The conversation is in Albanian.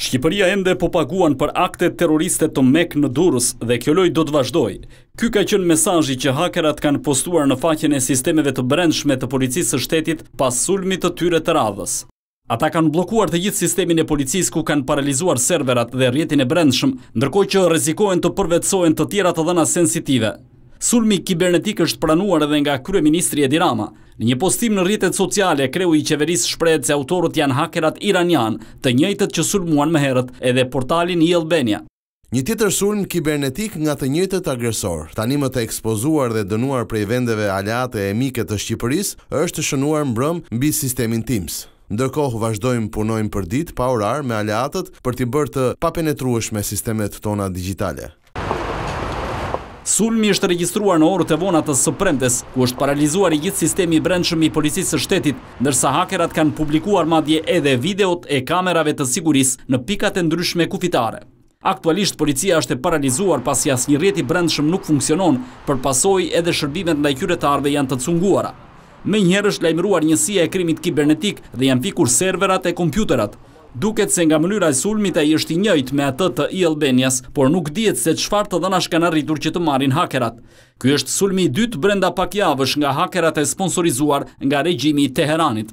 Shqipëria ende po paguan për akte terroriste të mek në durës dhe kjo loj do të vazhdoj. Ky ka qënë mesajji që hakerat kanë postuar në faqen e sistemeve të brendshme të policisë së shtetit pas sulmi të tyre të radhës. Ata kanë blokuar të gjithë sistemin e policisë ku kanë paralizuar serverat dhe rjetin e brendshme, ndërkoj që rezikojnë të përvecojnë të tjera të dhëna sensitive. Sulmi kibernetik është pranuar edhe nga Krye Ministri Edi Rama. Në një postim në rritet sociale, kreu i qeveris shprejt se autorët janë hakerat iranian të njëjtët që sulmuan më herët edhe portalin i Albania. Një tjetër sulm kibernetik nga të njëjtët agresor, tanimët e ekspozuar dhe dënuar prej vendeve aleate e miket të Shqipëris, është të shënuar mbrëm mbi sistemin Teams. Ndërkohë vazhdojmë punojmë për dit pa orar me aleatët për të bërë të papenetrueshme sistemet tona digitale. Sulmi është registruar në orët e vonat të sëpremtes, ku është paralizuar i gjithë sistemi brendshëm i policisë së shtetit, nërsa hakerat kanë publikuar madje edhe videot e kamerave të siguris në pikat e ndryshme kufitare. Aktualisht, policia është e paralizuar pasi asë një rjeti brendshëm nuk funksionon, për pasoj edhe shërbimet në lajkyretarve janë të cunguara. Me njërë është lajmruar njësia e krimit kibernetik dhe janë fikur serverat e kompjuterat. Duket se nga mënyra e sulmit e i është i njëjt me atët të i Albanias, por nuk djetë se qëfar të dhëna shkanë rritur që të marin hakerat. Ky është sulmi i dytë brenda pak javësh nga hakerat e sponsorizuar nga regjimi i Teheranit.